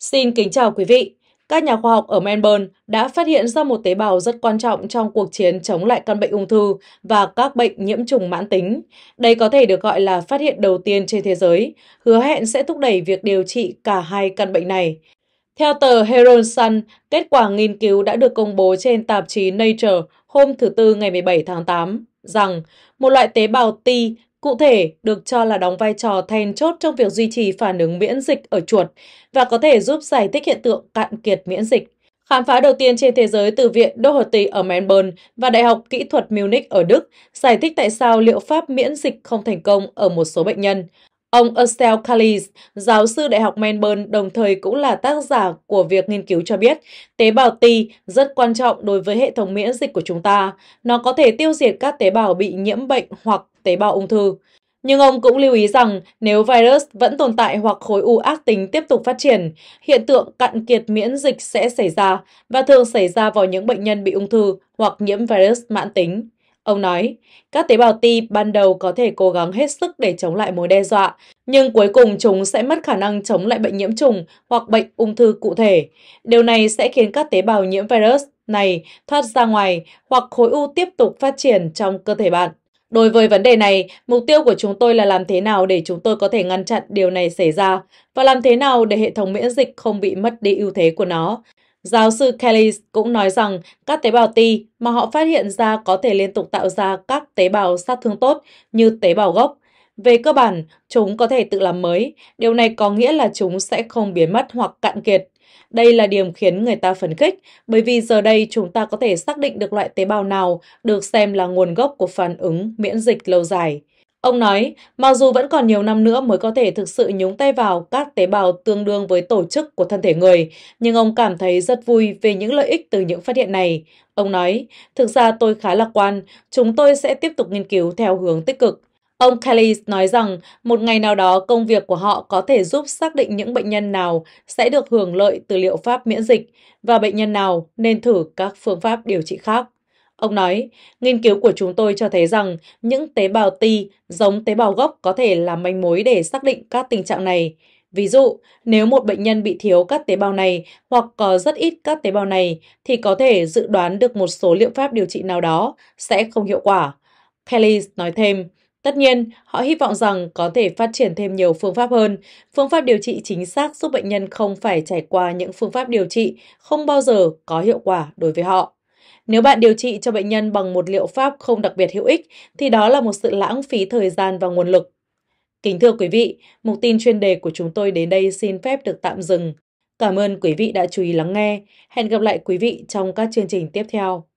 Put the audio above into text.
Xin kính chào quý vị. Các nhà khoa học ở Melbourne đã phát hiện ra một tế bào rất quan trọng trong cuộc chiến chống lại căn bệnh ung thư và các bệnh nhiễm trùng mãn tính. Đây có thể được gọi là phát hiện đầu tiên trên thế giới, hứa hẹn sẽ thúc đẩy việc điều trị cả hai căn bệnh này. Theo tờ Herald Sun, kết quả nghiên cứu đã được công bố trên tạp chí Nature hôm thứ Tư ngày 17 tháng 8 rằng một loại tế bào T Cụ thể, được cho là đóng vai trò then chốt trong việc duy trì phản ứng miễn dịch ở chuột và có thể giúp giải thích hiện tượng cạn kiệt miễn dịch. Khám phá đầu tiên trên thế giới từ Viện Doherty ở Melbourne và Đại học Kỹ thuật Munich ở Đức giải thích tại sao liệu pháp miễn dịch không thành công ở một số bệnh nhân. Ông Estelle Callis, giáo sư Đại học Melbourne đồng thời cũng là tác giả của việc nghiên cứu cho biết, tế bào T rất quan trọng đối với hệ thống miễn dịch của chúng ta. Nó có thể tiêu diệt các tế bào bị nhiễm bệnh hoặc tế bào ung thư. Nhưng ông cũng lưu ý rằng nếu virus vẫn tồn tại hoặc khối u ác tính tiếp tục phát triển, hiện tượng cạn kiệt miễn dịch sẽ xảy ra và thường xảy ra vào những bệnh nhân bị ung thư hoặc nhiễm virus mãn tính. Ông nói, các tế bào T ban đầu có thể cố gắng hết sức để chống lại mối đe dọa, nhưng cuối cùng chúng sẽ mất khả năng chống lại bệnh nhiễm trùng hoặc bệnh ung thư cụ thể. Điều này sẽ khiến các tế bào nhiễm virus này thoát ra ngoài hoặc khối u tiếp tục phát triển trong cơ thể bạn. Đối với vấn đề này, mục tiêu của chúng tôi là làm thế nào để chúng tôi có thể ngăn chặn điều này xảy ra và làm thế nào để hệ thống miễn dịch không bị mất đi ưu thế của nó. Giáo sư Kelly cũng nói rằng các tế bào T mà họ phát hiện ra có thể liên tục tạo ra các tế bào sát thương tốt như tế bào gốc. Về cơ bản, chúng có thể tự làm mới. Điều này có nghĩa là chúng sẽ không biến mất hoặc cạn kiệt. Đây là điểm khiến người ta phấn khích, bởi vì giờ đây chúng ta có thể xác định được loại tế bào nào được xem là nguồn gốc của phản ứng miễn dịch lâu dài. Ông nói, mặc dù vẫn còn nhiều năm nữa mới có thể thực sự nhúng tay vào các tế bào tương đương với tổ chức của thân thể người, nhưng ông cảm thấy rất vui về những lợi ích từ những phát hiện này. Ông nói, thực ra tôi khá lạc quan, chúng tôi sẽ tiếp tục nghiên cứu theo hướng tích cực. Ông Kelly nói rằng một ngày nào đó công việc của họ có thể giúp xác định những bệnh nhân nào sẽ được hưởng lợi từ liệu pháp miễn dịch và bệnh nhân nào nên thử các phương pháp điều trị khác. Ông nói, nghiên cứu của chúng tôi cho thấy rằng những tế bào T giống tế bào gốc có thể là manh mối để xác định các tình trạng này. Ví dụ, nếu một bệnh nhân bị thiếu các tế bào này hoặc có rất ít các tế bào này thì có thể dự đoán được một số liệu pháp điều trị nào đó sẽ không hiệu quả. Kelly nói thêm, Tất nhiên, họ hy vọng rằng có thể phát triển thêm nhiều phương pháp hơn, phương pháp điều trị chính xác giúp bệnh nhân không phải trải qua những phương pháp điều trị không bao giờ có hiệu quả đối với họ. Nếu bạn điều trị cho bệnh nhân bằng một liệu pháp không đặc biệt hữu ích thì đó là một sự lãng phí thời gian và nguồn lực. Kính thưa quý vị, mục tin chuyên đề của chúng tôi đến đây xin phép được tạm dừng. Cảm ơn quý vị đã chú ý lắng nghe. Hẹn gặp lại quý vị trong các chương trình tiếp theo.